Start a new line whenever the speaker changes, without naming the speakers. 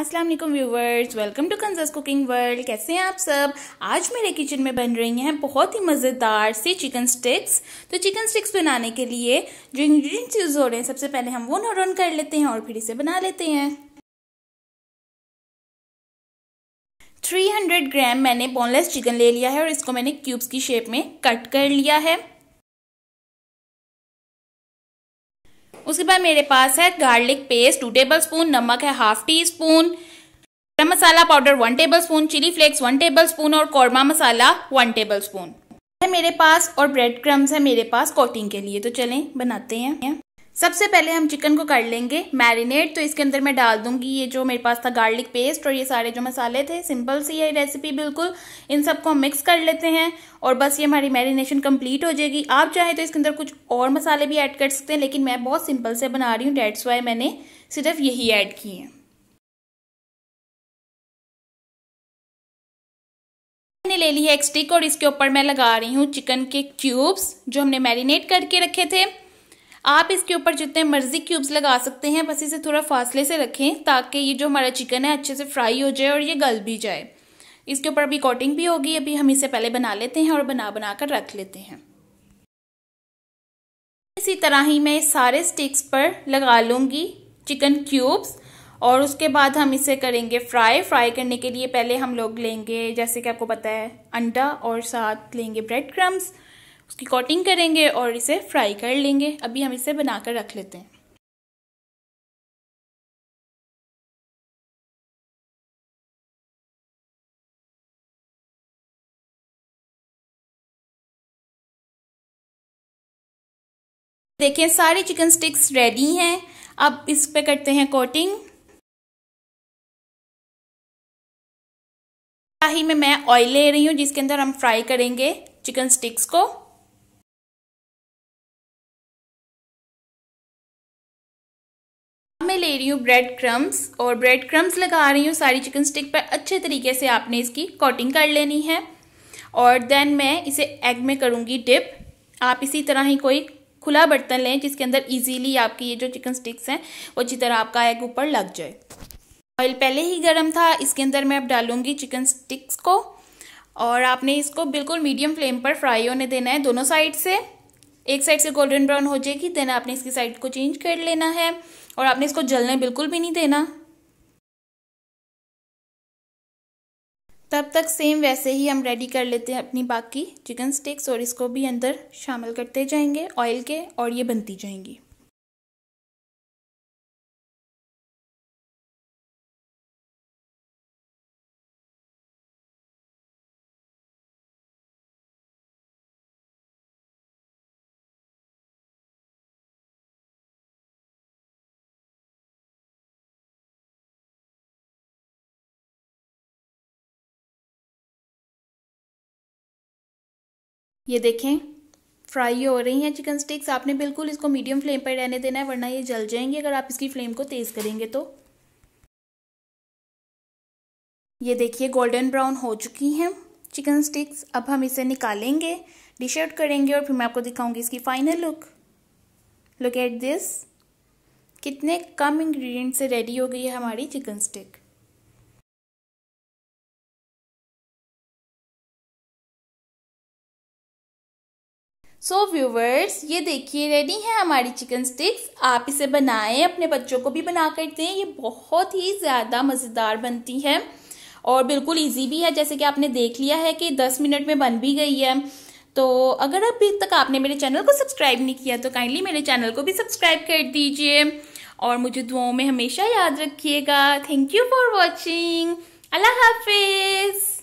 Aslam viewers welcome to कंजस cooking world कैसे हैं आप सब आज मेरे किचन में बन रही हैं बहुत ही मज़ेदार सी चिकन स्टिक्स तो चिकन स्टिक्स बनाने के लिए जो इंग्रीडियंट्स यूज़ हो रहे हैं सबसे पहले हम वो नोट ऑन कर लेते हैं और फिर इसे बना लेते हैं
300 ग्राम मैंने बोनलेस चिकन ले
लिया है और इसको मैंने क्यूब्स की शेप में कट कर लिया है उसके बाद मेरे पास है garlic paste two tablespoon नमक है हाफ टी स्पून गरम मसाला powder one tablespoon chilli flakes one tablespoon और कौरमा मसाला वन टेबल स्पून है मेरे पास और ब्रेड क्रम्स है मेरे पास कोटिंग के लिए तो चलें बनाते हैं सबसे पहले हम चिकन को कर लेंगे मैरिनेट तो इसके अंदर मैं डाल दूंगी ये जो मेरे पास था गार्लिक पेस्ट और ये सारे जो मसाले थे सिंपल सी है रेसिपी बिल्कुल इन सबको हम मिक्स कर लेते हैं और बस ये हमारी मैरिनेशन कंप्लीट हो जाएगी आप चाहे तो इसके अंदर कुछ और मसाले भी ऐड कर सकते हैं लेकिन मैं बहुत सिंपल से बना रही हूँ डेट्स वाई मैंने सिर्फ यही ऐड किए हैं मैंने ले ली है एक स्टिक और इसके ऊपर मैं लगा रही हूँ चिकन के क्यूब्स जो हमने मैरिनेट करके रखे थे आप इसके ऊपर जितने मर्जी क्यूब्स लगा सकते हैं बस इसे थोड़ा फासले से रखें ताकि ये जो हमारा चिकन है अच्छे से फ्राई हो जाए और ये गल भी जाए इसके ऊपर अभी कोटिंग भी होगी अभी हम इसे पहले बना लेते हैं और बना बना कर रख लेते हैं इसी तरह ही मैं सारे स्टिक्स पर लगा लूँगी चिकन क्यूब्स और उसके बाद हम इसे करेंगे फ्राई फ्राई करने के लिए पहले हम लोग लेंगे जैसे कि आपको पता है अंडा और साथ लेंगे ब्रेड क्रम्स उसकी कोटिंग करेंगे और इसे फ्राई कर लेंगे
अभी हम इसे बनाकर रख लेते हैं देखें सारे चिकन स्टिक्स रेडी हैं अब इस पे करते हैं कोटिंग शाही में मैं ऑयल ले रही हूँ जिसके अंदर हम फ्राई करेंगे चिकन स्टिक्स को मैं ले रही हूँ ब्रेड क्रम्स और
ब्रेड
क्रम्स लगा रही हूँ सारी चिकन स्टिक पर अच्छे तरीके से आपने इसकी कोटिंग कर लेनी है और देन मैं इसे एग में करूँगी डिप आप इसी तरह ही कोई खुला बर्तन लें जिसके अंदर इजीली आपकी ये जो चिकन स्टिक्स हैं वो अच्छी तरह आपका एग ऊपर लग जाए ऑयल पहले ही गर्म था इसके अंदर मैं अब डालूंगी चिकन स्टिक्स को और आपने इसको बिल्कुल मीडियम फ्लेम पर फ्राई होने देना है दोनों साइड से एक साइड से गोल्डन ब्राउन हो जाएगी देन आपने इसकी साइड को चेंज कर लेना है और आपने इसको जलने बिल्कुल भी नहीं देना तब तक सेम वैसे ही हम रेडी कर लेते हैं अपनी बाकी चिकन स्टिक्स और इसको भी अंदर शामिल करते जाएंगे ऑयल के और ये
बनती जाएंगी ये देखें फ्राई हो रही हैं चिकन स्टिक्स आपने बिल्कुल
इसको मीडियम फ्लेम पर रहने देना है वरना ये जल जाएंगे अगर आप इसकी फ्लेम को तेज़ करेंगे तो ये देखिए गोल्डन ब्राउन हो चुकी हैं चिकन स्टिक्स अब हम इसे निकालेंगे डिश आउट करेंगे और फिर मैं आपको दिखाऊंगी इसकी final look look at this कितने कम इंग्रेडिएंट से रेडी हो गई है हमारी chicken
stick so so, viewers ये देखिए रेडी है
हमारी चिकन स्टिक्स आप इसे बनाएं अपने बच्चों को भी बना कर दें ये बहुत ही ज़्यादा मज़ेदार बनती है और बिल्कुल इजी भी है जैसे कि आपने देख लिया है कि 10 मिनट में बन भी गई है तो अगर अभी तक आपने मेरे चैनल को सब्सक्राइब नहीं किया तो काइंडली मेरे चैनल को भी सब्सक्राइब कर दीजिए और मुझे दुआओं में हमेशा याद रखिएगा
thank you for watching Allah हाफिज़